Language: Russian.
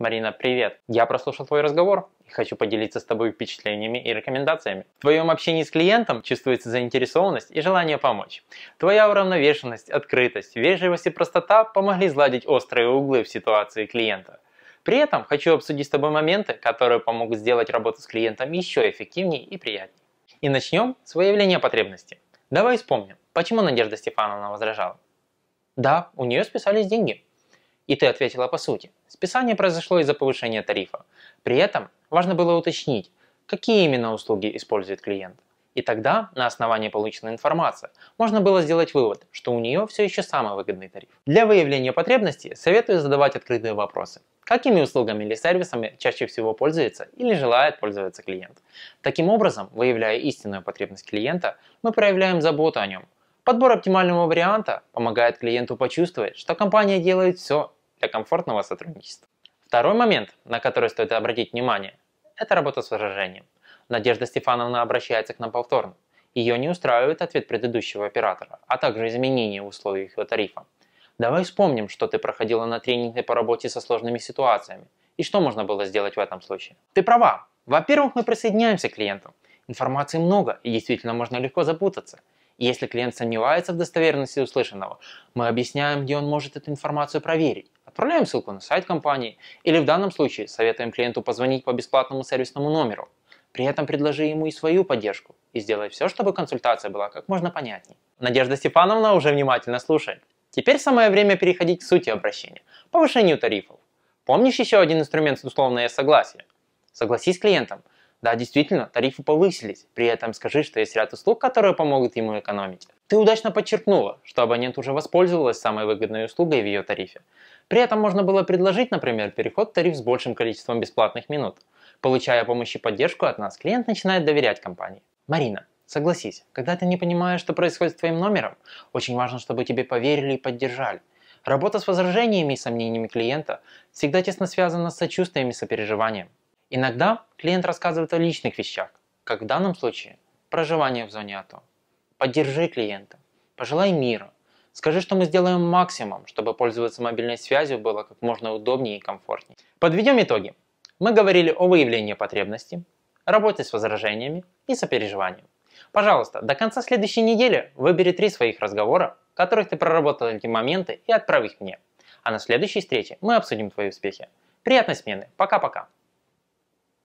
Марина, привет! Я прослушал твой разговор и хочу поделиться с тобой впечатлениями и рекомендациями. В твоем общении с клиентом чувствуется заинтересованность и желание помочь. Твоя уравновешенность, открытость, вежливость и простота помогли сгладить острые углы в ситуации клиента. При этом хочу обсудить с тобой моменты, которые помогут сделать работу с клиентом еще эффективнее и приятнее. И начнем с выявления потребности. Давай вспомним, почему Надежда Стефановна возражала. Да, у нее списались деньги, и ты ответила по сути. Списание произошло из-за повышения тарифа. При этом важно было уточнить, какие именно услуги использует клиент. И тогда, на основании полученной информации, можно было сделать вывод, что у нее все еще самый выгодный тариф. Для выявления потребностей советую задавать открытые вопросы. Какими услугами или сервисами чаще всего пользуется или желает пользоваться клиент? Таким образом, выявляя истинную потребность клиента, мы проявляем заботу о нем. Подбор оптимального варианта помогает клиенту почувствовать, что компания делает все для комфортного сотрудничества. Второй момент, на который стоит обратить внимание, это работа с выражением. Надежда Стефановна обращается к нам повторно. Ее не устраивает ответ предыдущего оператора, а также изменения в условиях его тарифа. Давай вспомним, что ты проходила на тренинге по работе со сложными ситуациями, и что можно было сделать в этом случае. Ты права. Во-первых, мы присоединяемся к клиенту. Информации много, и действительно можно легко запутаться. если клиент сомневается в достоверности услышанного, мы объясняем, где он может эту информацию проверить. Отправляем ссылку на сайт компании или в данном случае советуем клиенту позвонить по бесплатному сервисному номеру. При этом предложи ему и свою поддержку и сделай все, чтобы консультация была как можно понятней. Надежда Степановна уже внимательно слушает. Теперь самое время переходить к сути обращения – повышению тарифов. Помнишь еще один инструмент условное согласие? Согласись с клиентом – да, действительно, тарифы повысились. При этом скажи, что есть ряд услуг, которые помогут ему экономить. Ты удачно подчеркнула, что абонент уже воспользовалась самой выгодной услугой в ее тарифе. При этом можно было предложить, например, переход в тариф с большим количеством бесплатных минут. Получая помощь и поддержку от нас, клиент начинает доверять компании. Марина, согласись, когда ты не понимаешь, что происходит с твоим номером, очень важно, чтобы тебе поверили и поддержали. Работа с возражениями и сомнениями клиента всегда тесно связана с сочувствием и сопереживанием. Иногда клиент рассказывает о личных вещах, как в данном случае проживание в зоне АТО. Поддержи клиента, пожелай мира, скажи, что мы сделаем максимум, чтобы пользоваться мобильной связью было как можно удобнее и комфортнее. Подведем итоги. Мы говорили о выявлении потребностей, работе с возражениями и сопереживанием. Пожалуйста, до конца следующей недели выбери три своих разговора, в которых ты проработал эти моменты и отправь их мне. А на следующей встрече мы обсудим твои успехи. Приятной смены. Пока-пока.